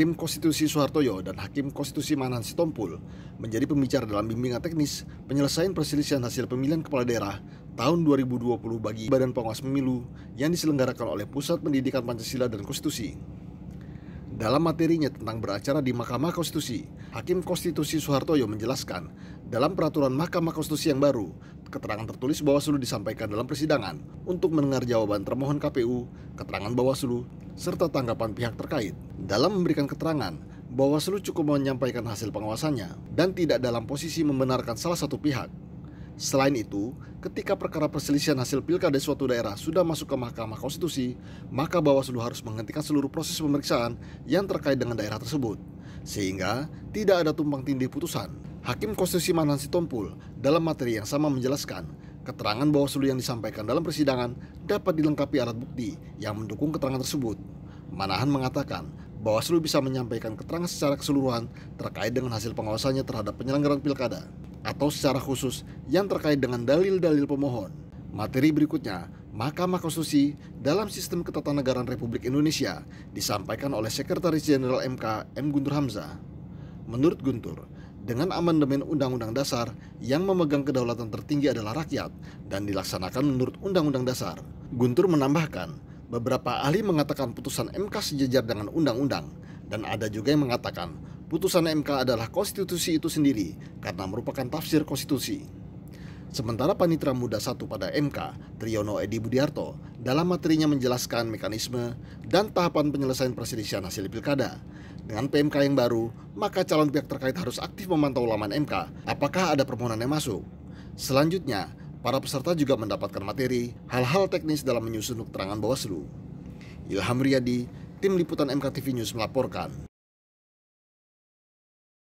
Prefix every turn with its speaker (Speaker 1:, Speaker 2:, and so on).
Speaker 1: Hakim Konstitusi Soehartoyo dan Hakim Konstitusi Manan Sitompul menjadi pembicara dalam bimbingan teknis penyelesaian perselisihan hasil pemilihan kepala daerah tahun 2020 bagi Badan Pengawas Pemilu yang diselenggarakan oleh Pusat Pendidikan Pancasila dan Konstitusi. Dalam materinya tentang beracara di Mahkamah Konstitusi, Hakim Konstitusi Soehartoyo menjelaskan dalam peraturan Mahkamah Konstitusi yang baru, keterangan tertulis Bawaslu disampaikan dalam persidangan untuk mendengar jawaban termohon KPU, keterangan Bawaslu, serta tanggapan pihak terkait dalam memberikan keterangan Bawaslu cukup menyampaikan hasil pengawasannya dan tidak dalam posisi membenarkan salah satu pihak. Selain itu, ketika perkara perselisihan hasil pilkada suatu daerah sudah masuk ke Mahkamah Konstitusi, maka Bawaslu harus menghentikan seluruh proses pemeriksaan yang terkait dengan daerah tersebut, sehingga tidak ada tumpang tindih putusan. Hakim Konstitusi Manan Sitompul dalam materi yang sama menjelaskan, keterangan Bawaslu yang disampaikan dalam persidangan dapat dilengkapi alat bukti yang mendukung keterangan tersebut. Manahan mengatakan, bahwa Bawaslu bisa menyampaikan keterangan secara keseluruhan terkait dengan hasil pengawasannya terhadap penyelenggaraan pilkada atau secara khusus yang terkait dengan dalil-dalil pemohon. Materi berikutnya, Mahkamah Konstitusi dalam sistem ketatanegaraan Republik Indonesia disampaikan oleh Sekretaris Jenderal MK M Guntur Hamzah. Menurut Guntur, dengan amandemen Undang-Undang Dasar yang memegang kedaulatan tertinggi adalah rakyat dan dilaksanakan menurut Undang-Undang Dasar. Guntur menambahkan, Beberapa ahli mengatakan putusan MK sejajar dengan undang-undang, dan ada juga yang mengatakan putusan MK adalah konstitusi itu sendiri karena merupakan tafsir konstitusi. Sementara Panitra Muda satu pada MK, Triyono Edi Budiarto, dalam materinya menjelaskan mekanisme dan tahapan penyelesaian perselisihan hasil pilkada. Dengan PMK yang baru, maka calon pihak terkait harus aktif memantau laman MK apakah ada permohonan yang masuk. Selanjutnya, Para peserta juga mendapatkan materi hal-hal teknis dalam menyusun keterangan Bawaslu. Ilham Riyadi, Tim Liputan MKTV News melaporkan.